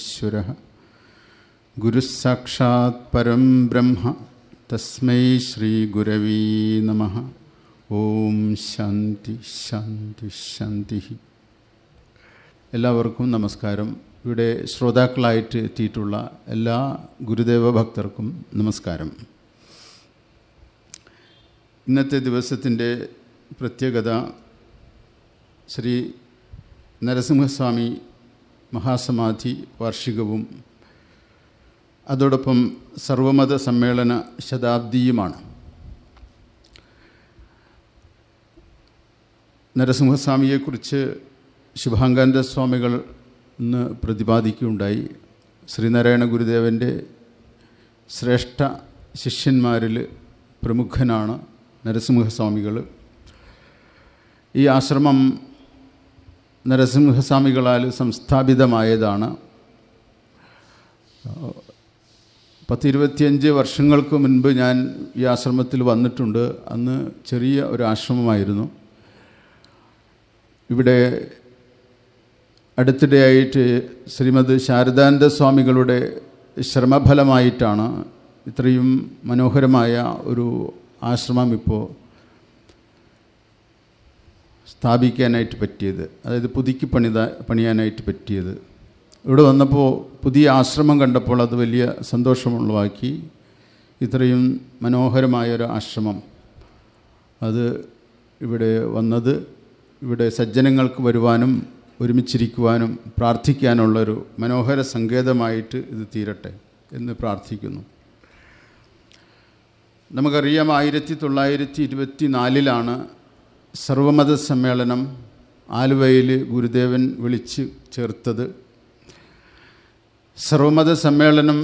സർവേശ്വര ഗുരുസാക്ഷാത് പരം ബ്രഹ്മ തസ്മൈ ശ്രീഗുരവീ നമ ഓം ശാന്തി ശാന്തി ശാന്തി എല്ലാവർക്കും നമസ്കാരം ഇവിടെ ശ്രോതാക്കളായിട്ട് എത്തിയിട്ടുള്ള എല്ലാ ഗുരുദേവ ഭക്തർക്കും നമസ്കാരം ഇന്നത്തെ ദിവസത്തിൻ്റെ പ്രത്യേകത ശ്രീ നരസിംഹസ്വാമി മഹാസമാധി വാർഷികവും അതോടൊപ്പം സർവമത സമ്മേളന ശതാബ്ദിയുമാണ് നരസിംഹസ്വാമിയെക്കുറിച്ച് ശുഭാങ്കാന്ത സ്വാമികൾ ഇന്ന് പ്രതിപാദിക്കുകയുണ്ടായി ശ്രീനാരായണ ഗുരുദേവൻ്റെ ശ്രേഷ്ഠ ശിഷ്യന്മാരിൽ പ്രമുഖനാണ് നരസിംഹസ്വാമികൾ ഈ ആശ്രമം നരസിംഹസ്വാമികളാൽ സംസ്ഥാപിതമായതാണ് പത്തിരുപത്തിയഞ്ച് വർഷങ്ങൾക്ക് മുൻപ് ഞാൻ ഈ ആശ്രമത്തിൽ വന്നിട്ടുണ്ട് അന്ന് ചെറിയ ഒരു ആശ്രമമായിരുന്നു ഇവിടെ അടുത്തിടെയായിട്ട് ശ്രീമദ് ശാരദാനന്ദ സ്വാമികളുടെ ശ്രമഫലമായിട്ടാണ് ഇത്രയും മനോഹരമായ ഒരു ആശ്രമം ഇപ്പോൾ സ്ഥാപിക്കാനായിട്ട് പറ്റിയത് അതായത് പുതുക്കി പണിത പണിയാനായിട്ട് പറ്റിയത് ഇവിടെ വന്നപ്പോൾ പുതിയ ആശ്രമം കണ്ടപ്പോൾ അത് വലിയ സന്തോഷമുള്ളവാക്കി ഇത്രയും മനോഹരമായൊരു ആശ്രമം അത് ഇവിടെ വന്നത് ഇവിടെ സജ്ജനങ്ങൾക്ക് വരുവാനും ഒരുമിച്ചിരിക്കുവാനും പ്രാർത്ഥിക്കാനുള്ളൊരു മനോഹര സങ്കേതമായിട്ട് ഇത് തീരട്ടെ എന്ന് പ്രാർത്ഥിക്കുന്നു നമുക്കറിയാം ആയിരത്തി തൊള്ളായിരത്തി ഇരുപത്തി നാലിലാണ് സർവമത സമ്മേളനം ആലുവയിൽ ഗുരുദേവൻ വിളിച്ച് ചേർത്തത് സർവമത സമ്മേളനം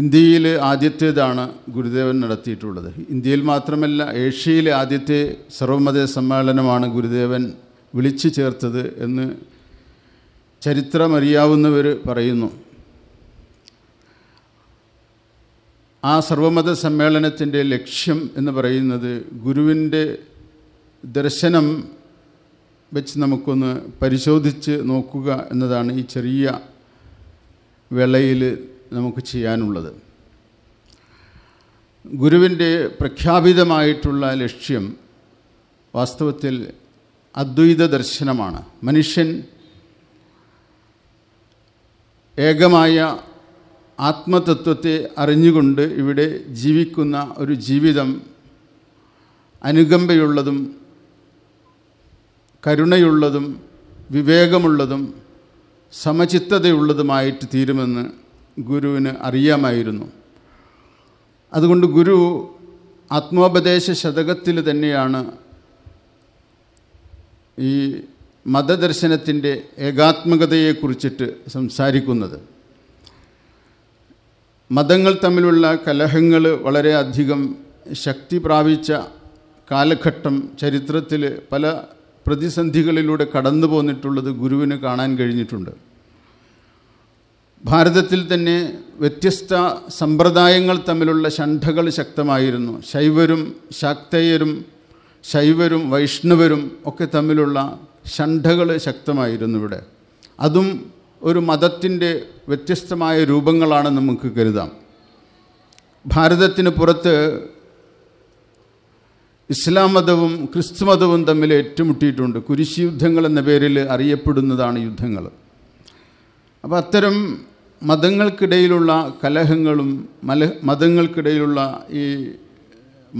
ഇന്ത്യയിൽ ആദ്യത്തേതാണ് ഗുരുദേവൻ നടത്തിയിട്ടുള്ളത് ഇന്ത്യയിൽ മാത്രമല്ല ഏഷ്യയിലെ ആദ്യത്തെ സർവമത സമ്മേളനമാണ് ഗുരുദേവൻ വിളിച്ചു ചേർത്തത് എന്ന് ചരിത്രമറിയാവുന്നവർ പറയുന്നു ആ സർവമത സമ്മേളനത്തിൻ്റെ ലക്ഷ്യം എന്ന് പറയുന്നത് ഗുരുവിൻ്റെ ദർശനം വെച്ച് നമുക്കൊന്ന് പരിശോധിച്ച് നോക്കുക എന്നതാണ് ഈ ചെറിയ വേളയിൽ നമുക്ക് ചെയ്യാനുള്ളത് ഗുരുവിൻ്റെ പ്രഖ്യാപിതമായിട്ടുള്ള ലക്ഷ്യം വാസ്തവത്തിൽ അദ്വൈത ദർശനമാണ് മനുഷ്യൻ ഏകമായ ആത്മതത്വത്തെ അറിഞ്ഞുകൊണ്ട് ഇവിടെ ജീവിക്കുന്ന ഒരു ജീവിതം അനുകമ്പയുള്ളതും കരുണയുള്ളതും വിവേകമുള്ളതും സമചിത്തതയുള്ളതുമായിട്ട് തീരുമെന്ന് ഗുരുവിന് അറിയാമായിരുന്നു അതുകൊണ്ട് ഗുരു ആത്മോപദേശ ശതകത്തിൽ തന്നെയാണ് ഈ മതദർശനത്തിൻ്റെ ഏകാത്മകതയെക്കുറിച്ചിട്ട് സംസാരിക്കുന്നത് മതങ്ങൾ തമ്മിലുള്ള കലഹങ്ങൾ വളരെയധികം ശക്തി പ്രാപിച്ച കാലഘട്ടം ചരിത്രത്തിൽ പല പ്രതിസന്ധികളിലൂടെ കടന്നു പോന്നിട്ടുള്ളത് ഗുരുവിന് കാണാൻ കഴിഞ്ഞിട്ടുണ്ട് ഭാരതത്തിൽ തന്നെ വ്യത്യസ്ത സമ്പ്രദായങ്ങൾ തമ്മിലുള്ള ഷണ്ഠകൾ ശക്തമായിരുന്നു ശൈവരും ശാക്തേയരും ശൈവരും വൈഷ്ണവരും ഒക്കെ തമ്മിലുള്ള ഷണ്ഠകൾ ശക്തമായിരുന്നു ഇവിടെ അതും ഒരു മതത്തിൻ്റെ വ്യത്യസ്തമായ രൂപങ്ങളാണ് നമുക്ക് കരുതാം ഭാരതത്തിന് പുറത്ത് ഇസ്ലാം മതവും ക്രിസ്തു മതവും തമ്മിൽ ഏറ്റുമുട്ടിയിട്ടുണ്ട് കുരിശി യുദ്ധങ്ങൾ എന്ന പേരിൽ അറിയപ്പെടുന്നതാണ് യുദ്ധങ്ങൾ അപ്പോൾ അത്തരം മതങ്ങൾക്കിടയിലുള്ള കലഹങ്ങളും മല മതങ്ങൾക്കിടയിലുള്ള ഈ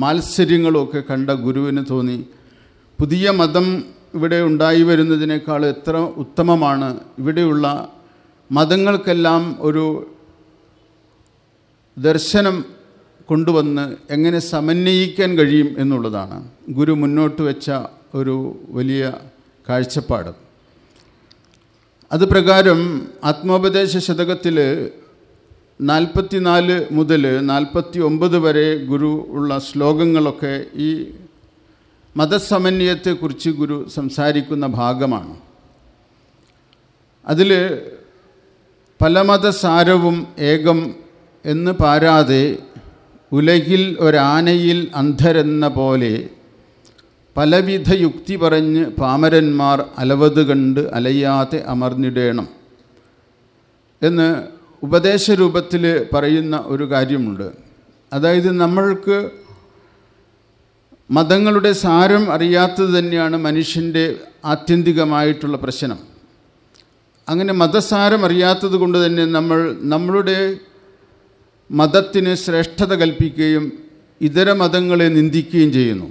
മാത്സര്യങ്ങളുമൊക്കെ കണ്ട ഗുരുവിന് തോന്നി പുതിയ മതം ഇവിടെ ഉണ്ടായി വരുന്നതിനേക്കാൾ എത്ര ഉത്തമമാണ് ഇവിടെയുള്ള മതങ്ങൾക്കെല്ലാം ഒരു ദർശനം കൊണ്ടുവന്ന് എങ്ങനെ സമന്വയിക്കാൻ കഴിയും എന്നുള്ളതാണ് ഗുരു മുന്നോട്ട് വെച്ച ഒരു വലിയ കാഴ്ചപ്പാട് അത് പ്രകാരം ആത്മോപദേശ ശതകത്തിൽ നാല് മുതൽ നാൽപ്പത്തി ഒമ്പത് വരെ ഗുരു ഉള്ള ശ്ലോകങ്ങളൊക്കെ ഈ മതസമന്വയത്തെക്കുറിച്ച് ഗുരു സംസാരിക്കുന്ന ഭാഗമാണ് അതിൽ പല മതസാരവും ഏകം എന്ന് പാരാതെ ഉലകിൽ ഒരാനയിൽ അന്ധരെന്ന പോലെ പലവിധ യുക്തി പറഞ്ഞ് പാമരന്മാർ അലവത് കണ്ട് അലയാതെ അമർന്നിടേണം എന്ന് ഉപദേശരൂപത്തിൽ പറയുന്ന ഒരു കാര്യമുണ്ട് അതായത് നമ്മൾക്ക് മതങ്ങളുടെ സാരം അറിയാത്തത് തന്നെയാണ് മനുഷ്യൻ്റെ ആത്യന്തികമായിട്ടുള്ള പ്രശ്നം അങ്ങനെ മതസാരം അറിയാത്തത് കൊണ്ട് തന്നെ നമ്മൾ നമ്മളുടെ മതത്തിന് ശ്രേഷ്ഠത കൽപ്പിക്കുകയും ഇതര മതങ്ങളെ നിന്ദിക്കുകയും ചെയ്യുന്നു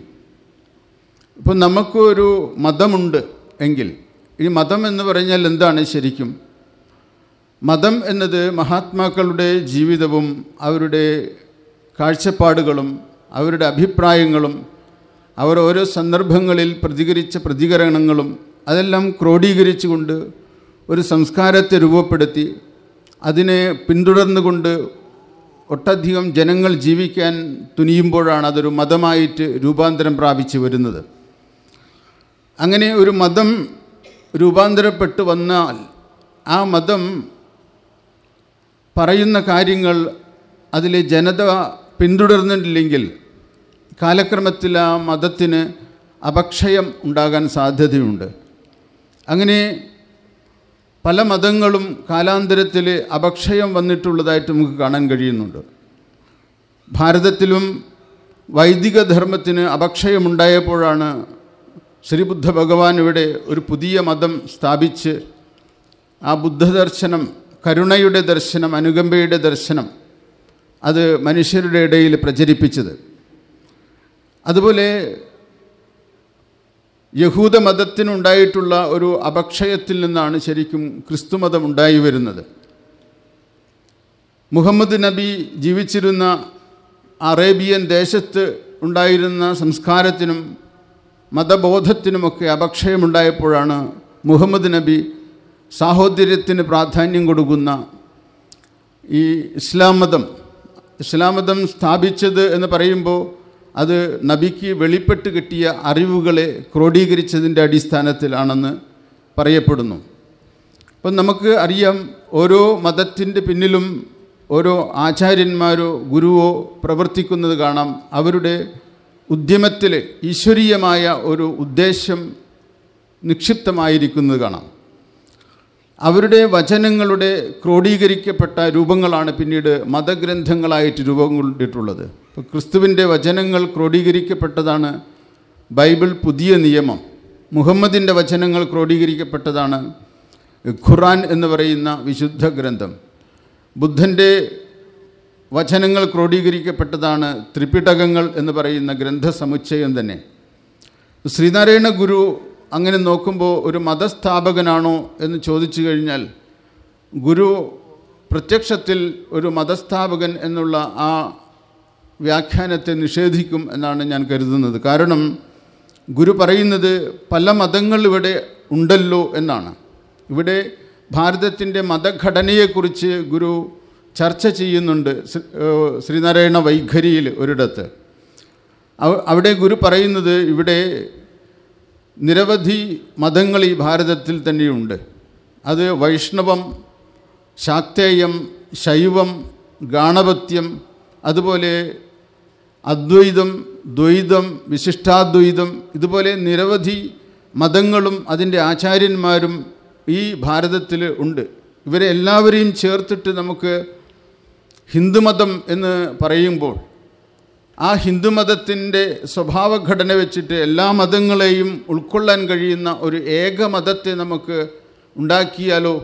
ഇപ്പം നമുക്കൊരു മതമുണ്ട് എങ്കിൽ ഈ മതം എന്ന് പറഞ്ഞാൽ എന്താണ് ശരിക്കും മതം എന്നത് മഹാത്മാക്കളുടെ ജീവിതവും അവരുടെ കാഴ്ചപ്പാടുകളും അവരുടെ അഭിപ്രായങ്ങളും അവർ ഓരോ സന്ദർഭങ്ങളിൽ പ്രതികരിച്ച പ്രതികരണങ്ങളും അതെല്ലാം ക്രോഡീകരിച്ചുകൊണ്ട് ഒരു സംസ്കാരത്തെ രൂപപ്പെടുത്തി അതിനെ പിന്തുടർന്നുകൊണ്ട് ഒട്ടധികം ജനങ്ങൾ ജീവിക്കാൻ തുനിയുമ്പോഴാണ് അതൊരു മതമായിട്ട് രൂപാന്തരം പ്രാപിച്ചു വരുന്നത് അങ്ങനെ ഒരു മതം രൂപാന്തരപ്പെട്ട് വന്നാൽ ആ മതം പറയുന്ന കാര്യങ്ങൾ അതിലെ ജനത പിന്തുടർന്നിട്ടില്ലെങ്കിൽ കാലക്രമത്തിൽ ആ മതത്തിന് അപക്ഷയം ഉണ്ടാകാൻ സാധ്യതയുണ്ട് അങ്ങനെ പല മതങ്ങളും കാലാന്തരത്തിൽ അപക്ഷയം വന്നിട്ടുള്ളതായിട്ട് നമുക്ക് കാണാൻ കഴിയുന്നുണ്ട് ഭാരതത്തിലും വൈദിക ധർമ്മത്തിന് അപക്ഷയമുണ്ടായപ്പോഴാണ് ശ്രീബുദ്ധ ഭഗവാൻ ഇവിടെ ഒരു പുതിയ മതം സ്ഥാപിച്ച് ആ ബുദ്ധദർശനം കരുണയുടെ ദർശനം അനുകമ്പയുടെ ദർശനം അത് മനുഷ്യരുടെ ഇടയിൽ പ്രചരിപ്പിച്ചത് അതുപോലെ യഹൂദ മതത്തിനുണ്ടായിട്ടുള്ള ഒരു അപക്ഷയത്തിൽ നിന്നാണ് ശരിക്കും ക്രിസ്തുമതം ഉണ്ടായി വരുന്നത് മുഹമ്മദ് നബി ജീവിച്ചിരുന്ന അറേബ്യൻ ദേശത്ത് ഉണ്ടായിരുന്ന സംസ്കാരത്തിനും മതബോധത്തിനുമൊക്കെ അപക്ഷയമുണ്ടായപ്പോഴാണ് മുഹമ്മദ് നബി സാഹോദര്യത്തിന് പ്രാധാന്യം കൊടുക്കുന്ന ഈ ഇസ്ലാം മതം ഇസ്ലാം മതം സ്ഥാപിച്ചത് എന്ന് പറയുമ്പോൾ അത് നബിക്ക് വെളിപ്പെട്ട് കിട്ടിയ അറിവുകളെ ക്രോഡീകരിച്ചതിൻ്റെ അടിസ്ഥാനത്തിലാണെന്ന് പറയപ്പെടുന്നു അപ്പം നമുക്ക് അറിയാം ഓരോ മതത്തിൻ്റെ പിന്നിലും ഓരോ ആചാര്യന്മാരോ ഗുരുവോ പ്രവർത്തിക്കുന്നത് കാണാം അവരുടെ ഉദ്യമത്തിൽ ഈശ്വരീയമായ ഒരു ഉദ്ദേശം നിക്ഷിപ്തമായിരിക്കുന്നത് കാണാം അവരുടെ വചനങ്ങളുടെ ക്രോഡീകരിക്കപ്പെട്ട രൂപങ്ങളാണ് പിന്നീട് മതഗ്രന്ഥങ്ങളായിട്ട് രൂപം കൊണ്ടിട്ടുള്ളത് ഇപ്പോൾ ക്രിസ്തുവിൻ്റെ വചനങ്ങൾ ക്രോഡീകരിക്കപ്പെട്ടതാണ് ബൈബിൾ പുതിയ നിയമം മുഹമ്മദിൻ്റെ വചനങ്ങൾ ക്രോഡീകരിക്കപ്പെട്ടതാണ് ഖുറാൻ എന്ന് പറയുന്ന വിശുദ്ധ ഗ്രന്ഥം ബുദ്ധൻ്റെ വചനങ്ങൾ ക്രോഡീകരിക്കപ്പെട്ടതാണ് ത്രിപിടകങ്ങൾ എന്ന് പറയുന്ന ഗ്രന്ഥസമുച്ചയം തന്നെ ശ്രീനാരായണ ഗുരു അങ്ങനെ നോക്കുമ്പോൾ ഒരു മതസ്ഥാപകനാണോ എന്ന് ചോദിച്ചു കഴിഞ്ഞാൽ ഗുരു പ്രത്യക്ഷത്തിൽ ഒരു മതസ്ഥാപകൻ എന്നുള്ള ആ വ്യാഖ്യാനത്തെ നിഷേധിക്കും എന്നാണ് ഞാൻ കരുതുന്നത് കാരണം ഗുരു പറയുന്നത് പല മതങ്ങൾ ഇവിടെ ഉണ്ടല്ലോ എന്നാണ് ഇവിടെ ഭാരതത്തിൻ്റെ മതഘടനയെക്കുറിച്ച് ഗുരു ചർച്ച ചെയ്യുന്നുണ്ട് ശ്രീനാരായണ വൈഖരിയിൽ ഒരിടത്ത് അവിടെ ഗുരു പറയുന്നത് ഇവിടെ നിരവധി മതങ്ങൾ ഈ ഭാരതത്തിൽ തന്നെയുണ്ട് അത് വൈഷ്ണവം ശാക്തേയം ശൈവം ഗാണപത്യം അതുപോലെ അദ്വൈതം ദ്വൈതം വിശിഷ്ടാദ്വൈതം ഇതുപോലെ നിരവധി മതങ്ങളും അതിൻ്റെ ആചാര്യന്മാരും ഈ ഭാരതത്തിൽ ഉണ്ട് ഇവരെ എല്ലാവരെയും ചേർത്തിട്ട് നമുക്ക് ഹിന്ദുമതം എന്ന് പറയുമ്പോൾ ആ ഹിന്ദുമതത്തിൻ്റെ സ്വഭാവഘടന വെച്ചിട്ട് എല്ലാ മതങ്ങളെയും ഉൾക്കൊള്ളാൻ കഴിയുന്ന ഒരു ഏക മതത്തെ നമുക്ക് ഉണ്ടാക്കിയാലോ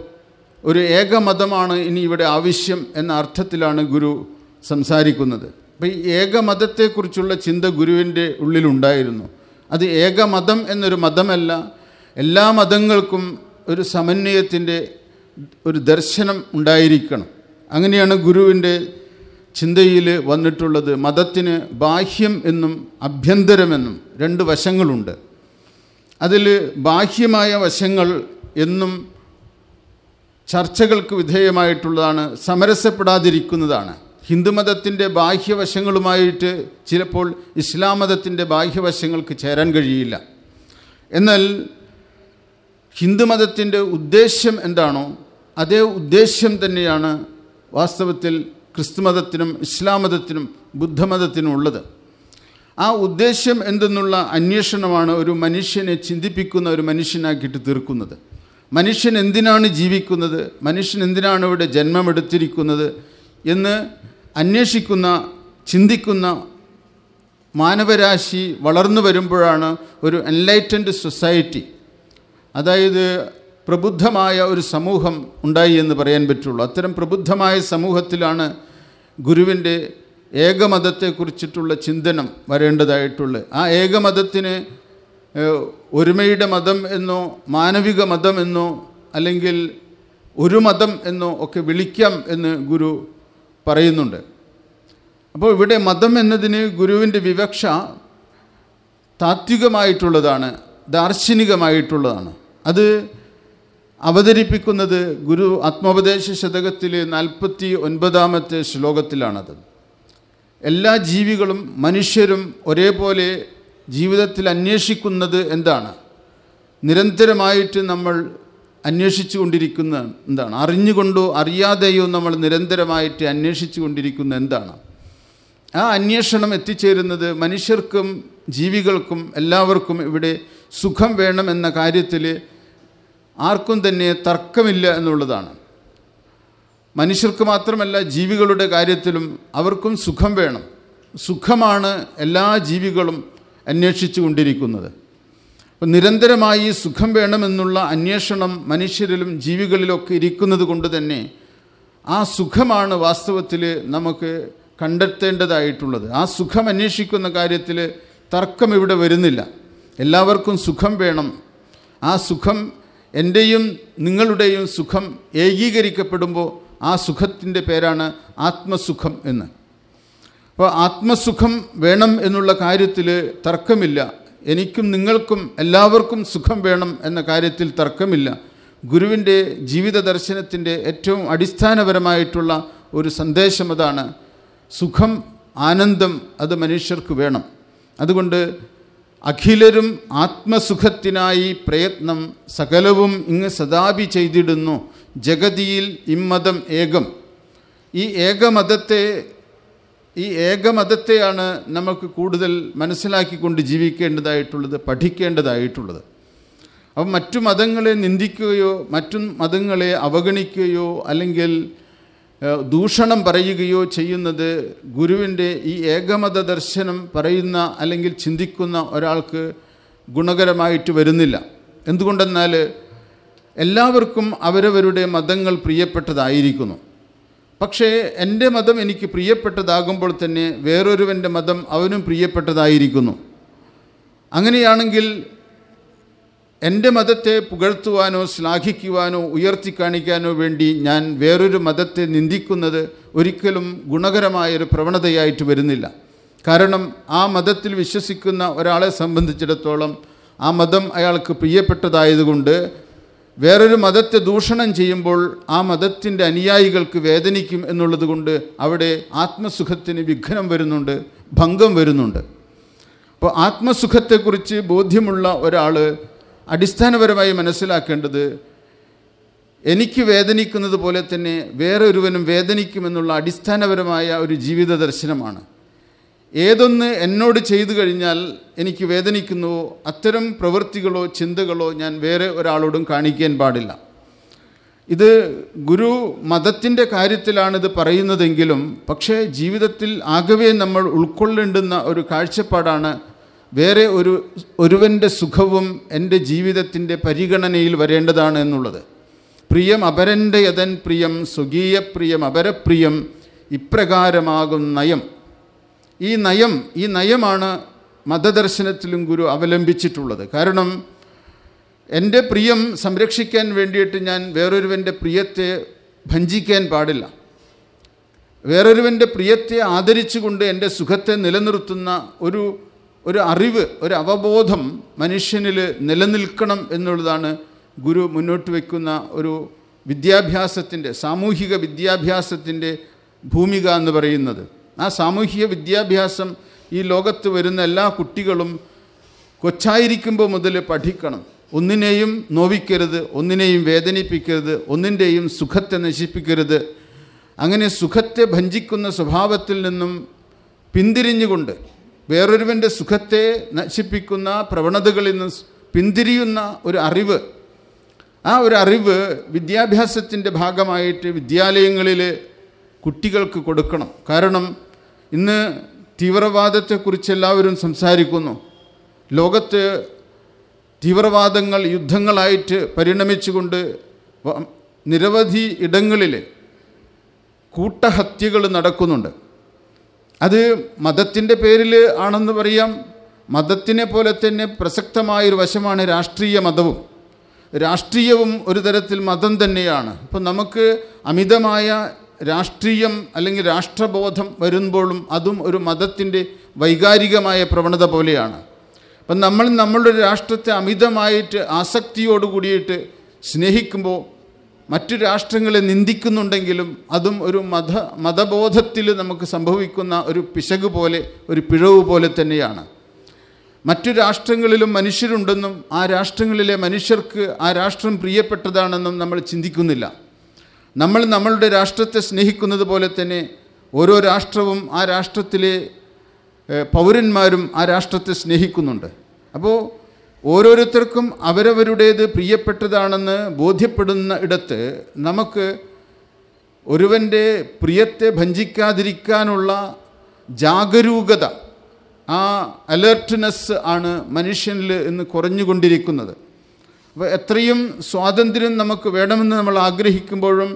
ഒരു ഏക മതമാണ് ഇനി ഇവിടെ ആവശ്യം എന്ന അർത്ഥത്തിലാണ് ഗുരു സംസാരിക്കുന്നത് അപ്പോൾ ഈ ഏകമതത്തെക്കുറിച്ചുള്ള ചിന്ത ഗുരുവിൻ്റെ ഉള്ളിലുണ്ടായിരുന്നു അത് ഏകമതം എന്നൊരു മതമല്ല എല്ലാ മതങ്ങൾക്കും ഒരു സമന്വയത്തിൻ്റെ ഒരു ദർശനം ഉണ്ടായിരിക്കണം അങ്ങനെയാണ് ഗുരുവിൻ്റെ ചിന്തയിൽ വന്നിട്ടുള്ളത് മതത്തിന് ബാഹ്യം എന്നും അഭ്യന്തരമെന്നും രണ്ട് വശങ്ങളുണ്ട് അതിൽ ബാഹ്യമായ വശങ്ങൾ എന്നും ചർച്ചകൾക്ക് വിധേയമായിട്ടുള്ളതാണ് സമരസപ്പെടാതിരിക്കുന്നതാണ് ഹിന്ദുമതത്തിൻ്റെ ബാഹ്യവശങ്ങളുമായിട്ട് ചിലപ്പോൾ ഇസ്ലാം മതത്തിൻ്റെ ബാഹ്യവശങ്ങൾക്ക് ചേരാൻ കഴിയില്ല എന്നാൽ ഹിന്ദുമതത്തിൻ്റെ ഉദ്ദേശ്യം എന്താണോ അതേ ഉദ്ദേശ്യം തന്നെയാണ് വാസ്തവത്തിൽ ക്രിസ്തുമതത്തിനും ഇസ്ലാം മതത്തിനും ബുദ്ധമതത്തിനും ഉള്ളത് ആ ഉദ്ദേശ്യം എന്തെന്നുള്ള അന്വേഷണമാണ് ഒരു മനുഷ്യനെ ചിന്തിപ്പിക്കുന്ന ഒരു മനുഷ്യനാക്കിയിട്ട് തീർക്കുന്നത് മനുഷ്യൻ എന്തിനാണ് ജീവിക്കുന്നത് മനുഷ്യൻ എന്തിനാണ് ഇവിടെ ജന്മമെടുത്തിരിക്കുന്നത് എന്ന് അന്വേഷിക്കുന്ന ചിന്തിക്കുന്ന മാനവരാശി വളർന്നു വരുമ്പോഴാണ് ഒരു എൻലൈറ്റൻഡ് സൊസൈറ്റി അതായത് പ്രബുദ്ധമായ ഒരു സമൂഹം ഉണ്ടായി എന്ന് പറയാൻ പറ്റുള്ളൂ അത്തരം പ്രബുദ്ധമായ സമൂഹത്തിലാണ് ഗുരുവിൻ്റെ ഏകമതത്തെക്കുറിച്ചിട്ടുള്ള ചിന്തനം വരേണ്ടതായിട്ടുള്ളത് ആ ഏകമതത്തിന് ഒരുമയുടെ മതം എന്നോ മാനവിക മതം എന്നോ അല്ലെങ്കിൽ ഒരു മതം എന്നോ ഒക്കെ വിളിക്കാം എന്ന് ഗുരു പറയുന്നുണ്ട് അപ്പോൾ ഇവിടെ മതം എന്നതിന് ഗുരുവിൻ്റെ വിവക്ഷ താത്വികമായിട്ടുള്ളതാണ് ദാർശനികമായിട്ടുള്ളതാണ് അത് അവതരിപ്പിക്കുന്നത് ഗുരു ആത്മോപദേശ ശതകത്തിലെ നാൽപ്പത്തി ഒൻപതാമത്തെ ശ്ലോകത്തിലാണത് എല്ലാ ജീവികളും മനുഷ്യരും ഒരേപോലെ ജീവിതത്തിൽ അന്വേഷിക്കുന്നത് എന്താണ് നിരന്തരമായിട്ട് നമ്മൾ അന്വേഷിച്ചു കൊണ്ടിരിക്കുന്ന എന്താണ് അറിഞ്ഞുകൊണ്ടോ അറിയാതെയോ നമ്മൾ നിരന്തരമായിട്ട് അന്വേഷിച്ചു കൊണ്ടിരിക്കുന്ന എന്താണ് ആ അന്വേഷണം എത്തിച്ചേരുന്നത് മനുഷ്യർക്കും ജീവികൾക്കും എല്ലാവർക്കും ഇവിടെ സുഖം വേണം എന്ന കാര്യത്തിൽ ആർക്കും തന്നെ തർക്കമില്ല എന്നുള്ളതാണ് മനുഷ്യർക്ക് മാത്രമല്ല ജീവികളുടെ കാര്യത്തിലും അവർക്കും സുഖം വേണം സുഖമാണ് എല്ലാ ജീവികളും അന്വേഷിച്ചു കൊണ്ടിരിക്കുന്നത് അപ്പം നിരന്തരമായി സുഖം വേണമെന്നുള്ള അന്വേഷണം മനുഷ്യരിലും ജീവികളിലൊക്കെ ഇരിക്കുന്നത് കൊണ്ട് തന്നെ ആ സുഖമാണ് വാസ്തവത്തിൽ നമുക്ക് കണ്ടെത്തേണ്ടതായിട്ടുള്ളത് ആ സുഖം അന്വേഷിക്കുന്ന കാര്യത്തിൽ തർക്കം ഇവിടെ വരുന്നില്ല എല്ലാവർക്കും സുഖം വേണം ആ സുഖം എൻ്റെയും നിങ്ങളുടെയും സുഖം ഏകീകരിക്കപ്പെടുമ്പോൾ ആ സുഖത്തിൻ്റെ പേരാണ് ആത്മസുഖം എന്ന് അപ്പോൾ ആത്മസുഖം വേണം എന്നുള്ള കാര്യത്തിൽ തർക്കമില്ല എനിക്കും നിങ്ങൾക്കും എല്ലാവർക്കും സുഖം വേണം എന്ന കാര്യത്തിൽ തർക്കമില്ല ഗുരുവിൻ്റെ ജീവിത ദർശനത്തിൻ്റെ ഏറ്റവും അടിസ്ഥാനപരമായിട്ടുള്ള ഒരു സന്ദേശം അതാണ് സുഖം ആനന്ദം അത് മനുഷ്യർക്ക് വേണം അതുകൊണ്ട് അഖിലരും ആത്മസുഖത്തിനായി പ്രയത്നം സകലവും ഇങ്ങ് സദാപി ചെയ്തിടുന്നു ജഗതിയിൽ ഇമ്മതം ഏകം ഈ ഏകമതത്തെ ഈ ഏകമതത്തെയാണ് നമുക്ക് കൂടുതൽ മനസ്സിലാക്കിക്കൊണ്ട് ജീവിക്കേണ്ടതായിട്ടുള്ളത് പഠിക്കേണ്ടതായിട്ടുള്ളത് അപ്പം മറ്റു മതങ്ങളെ നിന്ദിക്കുകയോ മറ്റു മതങ്ങളെ അവഗണിക്കുകയോ അല്ലെങ്കിൽ ദൂഷണം പറയുകയോ ചെയ്യുന്നത് ഗുരുവിൻ്റെ ഈ ഏകമത ദർശനം പറയുന്ന അല്ലെങ്കിൽ ചിന്തിക്കുന്ന ഒരാൾക്ക് ഗുണകരമായിട്ട് വരുന്നില്ല എന്തുകൊണ്ടെന്നാൽ എല്ലാവർക്കും അവരവരുടെ മതങ്ങൾ പ്രിയപ്പെട്ടതായിരിക്കുന്നു പക്ഷേ എൻ്റെ മതം എനിക്ക് പ്രിയപ്പെട്ടതാകുമ്പോൾ തന്നെ വേറൊരുവൻ്റെ മതം അവനും പ്രിയപ്പെട്ടതായിരിക്കുന്നു അങ്ങനെയാണെങ്കിൽ എൻ്റെ മതത്തെ പുകഴ്ത്തുവാനോ ശ്ലാഘിക്കുവാനോ ഉയർത്തി കാണിക്കാനോ വേണ്ടി ഞാൻ വേറൊരു മതത്തെ നിന്ദിക്കുന്നത് ഒരിക്കലും ഗുണകരമായൊരു പ്രവണതയായിട്ട് വരുന്നില്ല കാരണം ആ മതത്തിൽ വിശ്വസിക്കുന്ന ഒരാളെ സംബന്ധിച്ചിടത്തോളം ആ മതം അയാൾക്ക് പ്രിയപ്പെട്ടതായതുകൊണ്ട് വേറൊരു മതത്തെ ദൂഷണം ചെയ്യുമ്പോൾ ആ മതത്തിൻ്റെ അനുയായികൾക്ക് വേദനിക്കും എന്നുള്ളത് കൊണ്ട് അവിടെ ആത്മസുഖത്തിന് വിഘ്നം വരുന്നുണ്ട് ഭംഗം വരുന്നുണ്ട് അപ്പോൾ ആത്മസുഖത്തെക്കുറിച്ച് ബോധ്യമുള്ള ഒരാൾ അടിസ്ഥാനപരമായി മനസ്സിലാക്കേണ്ടത് എനിക്ക് വേദനിക്കുന്നത് പോലെ തന്നെ വേറൊരുവനും വേദനിക്കുമെന്നുള്ള അടിസ്ഥാനപരമായ ഒരു ജീവിത ദർശനമാണ് ഏതൊന്ന് എന്നോട് ചെയ്തു കഴിഞ്ഞാൽ എനിക്ക് വേദനിക്കുന്നുവോ അത്തരം പ്രവൃത്തികളോ ചിന്തകളോ ഞാൻ വേറെ ഒരാളോടും കാണിക്കാൻ പാടില്ല ഇത് ഗുരു മതത്തിൻ്റെ കാര്യത്തിലാണിത് പറയുന്നതെങ്കിലും പക്ഷേ ജീവിതത്തിൽ ആകവേ നമ്മൾ ഉൾക്കൊള്ളേണ്ടുന്ന ഒരു കാഴ്ചപ്പാടാണ് വേറെ ഒരു ഒരുവൻ്റെ സുഖവും എൻ്റെ ജീവിതത്തിൻ്റെ പരിഗണനയിൽ വരേണ്ടതാണ് എന്നുള്ളത് പ്രിയം അപരൻ്റെ യഥൻ പ്രിയം സ്വകീയ പ്രിയം അപരപ്രിയം ഇപ്രകാരമാകും നയം ഈ നയം ഈ നയമാണ് മതദർശനത്തിലും ഗുരു അവലംബിച്ചിട്ടുള്ളത് കാരണം എൻ്റെ പ്രിയം സംരക്ഷിക്കാൻ വേണ്ടിയിട്ട് ഞാൻ വേറൊരുവൻ്റെ പ്രിയത്തെ ഭഞ്ചിക്കാൻ പാടില്ല വേറൊരുവൻ്റെ പ്രിയത്തെ ആദരിച്ചുകൊണ്ട് എൻ്റെ സുഖത്തെ നിലനിർത്തുന്ന ഒരു ഒരു അറിവ് ഒരു അവബോധം മനുഷ്യനിൽ നിലനിൽക്കണം എന്നുള്ളതാണ് ഗുരു മുന്നോട്ട് വയ്ക്കുന്ന ഒരു വിദ്യാഭ്യാസത്തിൻ്റെ സാമൂഹിക വിദ്യാഭ്യാസത്തിൻ്റെ ഭൂമിക എന്ന് പറയുന്നത് ആ സാമൂഹിക വിദ്യാഭ്യാസം ഈ ലോകത്ത് വരുന്ന എല്ലാ കുട്ടികളും കൊച്ചായിരിക്കുമ്പോൾ മുതൽ പഠിക്കണം ഒന്നിനെയും നോവിക്കരുത് ഒന്നിനെയും വേദനിപ്പിക്കരുത് ഒന്നിൻ്റെയും സുഖത്തെ നശിപ്പിക്കരുത് അങ്ങനെ സുഖത്തെ ഭഞ്ചിക്കുന്ന സ്വഭാവത്തിൽ നിന്നും പിന്തിരിഞ്ഞുകൊണ്ട് വേറൊരുവൻ്റെ സുഖത്തെ നശിപ്പിക്കുന്ന പ്രവണതകളിൽ നിന്ന് പിന്തിരിയുന്ന ഒരു അറിവ് ആ ഒരു അറിവ് വിദ്യാഭ്യാസത്തിൻ്റെ ഭാഗമായിട്ട് വിദ്യാലയങ്ങളിൽ കുട്ടികൾക്ക് കൊടുക്കണം കാരണം ഇന്ന് തീവ്രവാദത്തെക്കുറിച്ച് എല്ലാവരും സംസാരിക്കുന്നു ലോകത്ത് തീവ്രവാദങ്ങൾ യുദ്ധങ്ങളായിട്ട് പരിണമിച്ചുകൊണ്ട് നിരവധി ഇടങ്ങളിൽ കൂട്ടഹത്യകൾ നടക്കുന്നുണ്ട് അത് മതത്തിൻ്റെ പേരിൽ ആണെന്ന് പറയാം മതത്തിനെ പോലെ തന്നെ പ്രസക്തമായൊരു വശമാണ് രാഷ്ട്രീയ മതവും രാഷ്ട്രീയവും ഒരു തരത്തിൽ മതം തന്നെയാണ് ഇപ്പം നമുക്ക് അമിതമായ രാഷ്ട്രീയം അല്ലെങ്കിൽ രാഷ്ട്രബോധം വരുമ്പോഴും അതും ഒരു മതത്തിൻ്റെ വൈകാരികമായ പ്രവണത പോലെയാണ് അപ്പം നമ്മൾ നമ്മളുടെ രാഷ്ട്രത്തെ അമിതമായിട്ട് ആസക്തിയോടുകൂടിയിട്ട് സ്നേഹിക്കുമ്പോൾ മറ്റു രാഷ്ട്രങ്ങളെ നിന്ദിക്കുന്നുണ്ടെങ്കിലും അതും ഒരു മത മതബോധത്തിൽ നമുക്ക് സംഭവിക്കുന്ന ഒരു പിശക് പോലെ ഒരു പിഴവ് പോലെ തന്നെയാണ് മറ്റു രാഷ്ട്രങ്ങളിലും മനുഷ്യരുണ്ടെന്നും ആ രാഷ്ട്രങ്ങളിലെ മനുഷ്യർക്ക് ആ രാഷ്ട്രം പ്രിയപ്പെട്ടതാണെന്നും നമ്മൾ ചിന്തിക്കുന്നില്ല നമ്മൾ നമ്മളുടെ രാഷ്ട്രത്തെ സ്നേഹിക്കുന്നത് പോലെ തന്നെ ഓരോ രാഷ്ട്രവും ആ രാഷ്ട്രത്തിലെ പൗരന്മാരും ആ രാഷ്ട്രത്തെ സ്നേഹിക്കുന്നുണ്ട് അപ്പോൾ ഓരോരുത്തർക്കും അവരവരുടേത് പ്രിയപ്പെട്ടതാണെന്ന് ബോധ്യപ്പെടുന്ന ഇടത്ത് നമുക്ക് ഒരുവൻ്റെ പ്രിയത്തെ ഭഞ്ചിക്കാതിരിക്കാനുള്ള ജാഗരൂകത ആ അലേർട്ട്നെസ് ആണ് മനുഷ്യനിൽ ഇന്ന് കുറഞ്ഞുകൊണ്ടിരിക്കുന്നത് എത്രയും സ്വാതന്ത്ര്യം നമുക്ക് വേണമെന്ന് നമ്മൾ ആഗ്രഹിക്കുമ്പോഴും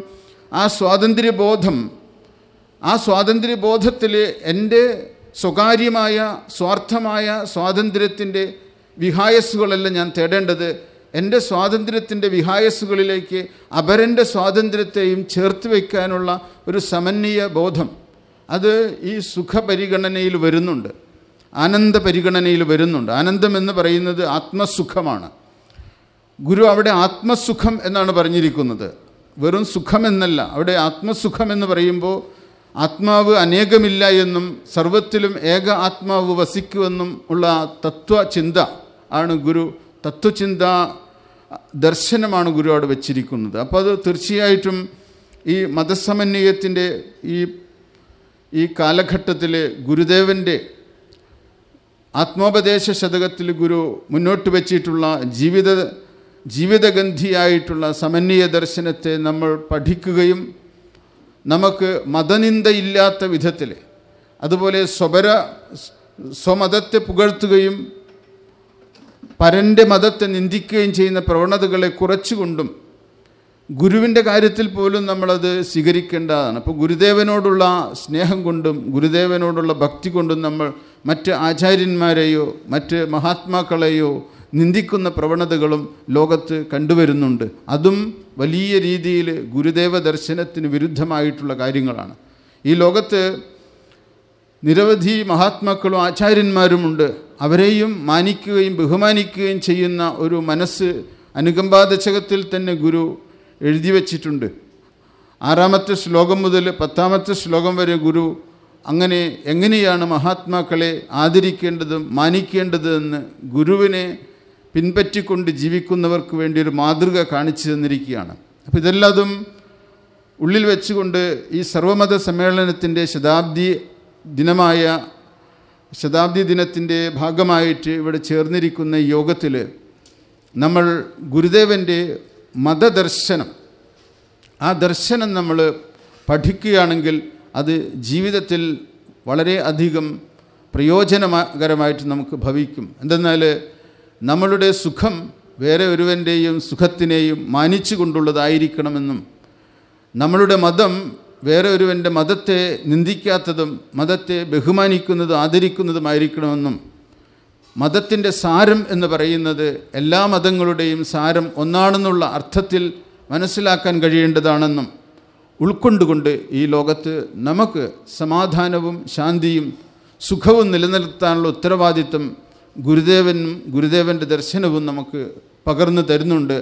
ആ സ്വാതന്ത്ര്യബോധം ആ സ്വാതന്ത്ര്യബോധത്തിൽ എൻ്റെ സ്വകാര്യമായ സ്വാർത്ഥമായ സ്വാതന്ത്ര്യത്തിൻ്റെ വിഹായസ്സുകളെല്ലാം ഞാൻ തേടേണ്ടത് എൻ്റെ സ്വാതന്ത്ര്യത്തിൻ്റെ വിഹായസ്സുകളിലേക്ക് അപരൻ്റെ സ്വാതന്ത്ര്യത്തെയും ചേർത്ത് വയ്ക്കാനുള്ള ഒരു സമന്വയ ബോധം അത് ഈ സുഖപരിഗണനയിൽ വരുന്നുണ്ട് ആനന്ദ പരിഗണനയിൽ വരുന്നുണ്ട് ആനന്ദം എന്ന് പറയുന്നത് ആത്മസുഖമാണ് ഗുരു അവിടെ ആത്മസുഖം എന്നാണ് പറഞ്ഞിരിക്കുന്നത് വെറും സുഖമെന്നല്ല അവിടെ ആത്മസുഖം എന്ന് പറയുമ്പോൾ ആത്മാവ് അനേകമില്ല എന്നും സർവത്തിലും ഏക ആത്മാവ് വസിക്കുമെന്നും ഉള്ള തത്വചിന്ത ആണ് ഗുരു തത്വചിന്ത ദർശനമാണ് ഗുരു അവിടെ വച്ചിരിക്കുന്നത് അപ്പോൾ അത് തീർച്ചയായിട്ടും ഈ മതസമന്വയത്തിൻ്റെ ഈ ഈ കാലഘട്ടത്തിൽ ഗുരുദേവൻ്റെ ആത്മോപദേശ ശതകത്തിൽ ഗുരു മുന്നോട്ട് വച്ചിട്ടുള്ള ജീവിത ജീവിതഗന്ധിയായിട്ടുള്ള സമന്വയ ദർശനത്തെ നമ്മൾ പഠിക്കുകയും നമുക്ക് മതനിന്ദയില്ലാത്ത വിധത്തിൽ അതുപോലെ സ്വപര സ്വമതത്തെ പുകഴ്ത്തുകയും പരൻ്റെ മതത്തെ നിന്ദിക്കുകയും ചെയ്യുന്ന പ്രവണതകളെ കുറച്ചുകൊണ്ടും ഗുരുവിൻ്റെ കാര്യത്തിൽ പോലും നമ്മളത് സ്വീകരിക്കേണ്ടതാണ് അപ്പോൾ ഗുരുദേവനോടുള്ള സ്നേഹം കൊണ്ടും ഗുരുദേവനോടുള്ള ഭക്തി കൊണ്ടും നമ്മൾ മറ്റ് ആചാര്യന്മാരെയോ മറ്റ് മഹാത്മാക്കളെയോ നിന്ദിക്കുന്ന പ്രവണതകളും ലോകത്ത് കണ്ടുവരുന്നുണ്ട് അതും വലിയ രീതിയിൽ ഗുരുദേവ ദർശനത്തിന് വിരുദ്ധമായിട്ടുള്ള കാര്യങ്ങളാണ് ഈ ലോകത്ത് നിരവധി മഹാത്മാക്കളും ആചാര്യന്മാരുമുണ്ട് അവരെയും മാനിക്കുകയും ബഹുമാനിക്കുകയും ചെയ്യുന്ന ഒരു മനസ്സ് അനുകമ്പാദശകത്തിൽ തന്നെ ഗുരു എഴുതി വച്ചിട്ടുണ്ട് ആറാമത്തെ ശ്ലോകം മുതൽ പത്താമത്തെ ശ്ലോകം വരെ ഗുരു അങ്ങനെ എങ്ങനെയാണ് മഹാത്മാക്കളെ ആദരിക്കേണ്ടതും മാനിക്കേണ്ടതെന്ന് ഗുരുവിനെ പിൻപറ്റിക്കൊണ്ട് ജീവിക്കുന്നവർക്ക് വേണ്ടി ഒരു മാതൃക കാണിച്ചു തന്നിരിക്കുകയാണ് അപ്പോൾ ഇതെല്ലാതും ഉള്ളിൽ വെച്ചുകൊണ്ട് ഈ സർവമത സമ്മേളനത്തിൻ്റെ ശതാബ്ദി ദിനമായ ശതാബ്ദി ദിനത്തിൻ്റെ ഭാഗമായിട്ട് ഇവിടെ ചേർന്നിരിക്കുന്ന യോഗത്തിൽ നമ്മൾ ഗുരുദേവൻ്റെ മതദർശനം ആ ദർശനം നമ്മൾ പഠിക്കുകയാണെങ്കിൽ അത് ജീവിതത്തിൽ വളരെ അധികം പ്രയോജനകരമായിട്ട് നമുക്ക് ഭവിക്കും എന്തെന്നാൽ നമ്മളുടെ സുഖം വേറെ ഒരുവൻ്റെയും സുഖത്തിനെയും മാനിച്ചു കൊണ്ടുള്ളതായിരിക്കണമെന്നും നമ്മളുടെ മതം വേറെ ഒരുവൻ്റെ മതത്തെ നിന്ദിക്കാത്തതും മതത്തെ ബഹുമാനിക്കുന്നതും ആദരിക്കുന്നതുമായിരിക്കണമെന്നും മതത്തിൻ്റെ സാരം എന്ന് പറയുന്നത് എല്ലാ മതങ്ങളുടെയും സാരം ഒന്നാണെന്നുള്ള അർത്ഥത്തിൽ മനസ്സിലാക്കാൻ കഴിയേണ്ടതാണെന്നും ഉൾക്കൊണ്ടുകൊണ്ട് ഈ ലോകത്ത് നമുക്ക് സമാധാനവും ശാന്തിയും സുഖവും നിലനിർത്താനുള്ള ഉത്തരവാദിത്വം ഗുരുദേവനും ഗുരുദേവൻ്റെ ദർശനവും നമുക്ക് പകർന്നു തരുന്നുണ്ട്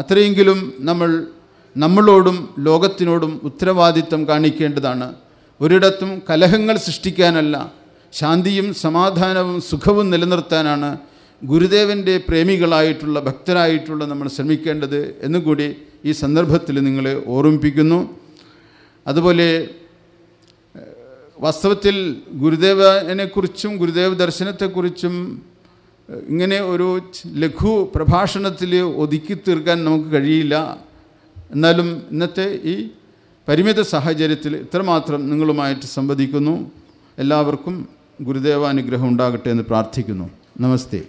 അത്രയെങ്കിലും നമ്മൾ നമ്മളോടും ലോകത്തിനോടും ഉത്തരവാദിത്തം കാണിക്കേണ്ടതാണ് ഒരിടത്തും കലഹങ്ങൾ സൃഷ്ടിക്കാനല്ല ശാന്തിയും സമാധാനവും സുഖവും നിലനിർത്താനാണ് ഗുരുദേവൻ്റെ പ്രേമികളായിട്ടുള്ള ഭക്തരായിട്ടുള്ള നമ്മൾ ശ്രമിക്കേണ്ടത് എന്നുകൂടി ഈ സന്ദർഭത്തിൽ നിങ്ങളെ ഓർമ്മിപ്പിക്കുന്നു അതുപോലെ വാസ്തവത്തിൽ ഗുരുദേവനെക്കുറിച്ചും ഗുരുദേവ ദർശനത്തെക്കുറിച്ചും ഇങ്ങനെ ഒരു ലഘു പ്രഭാഷണത്തിൽ ഒതുക്കി തീർക്കാൻ നമുക്ക് കഴിയില്ല എന്നാലും ഇന്നത്തെ ഈ പരിമിത സാഹചര്യത്തിൽ ഇത്രമാത്രം നിങ്ങളുമായിട്ട് സംവദിക്കുന്നു എല്ലാവർക്കും ഗുരുദേവാനുഗ്രഹം ഉണ്ടാകട്ടെ എന്ന് പ്രാർത്ഥിക്കുന്നു നമസ്തേ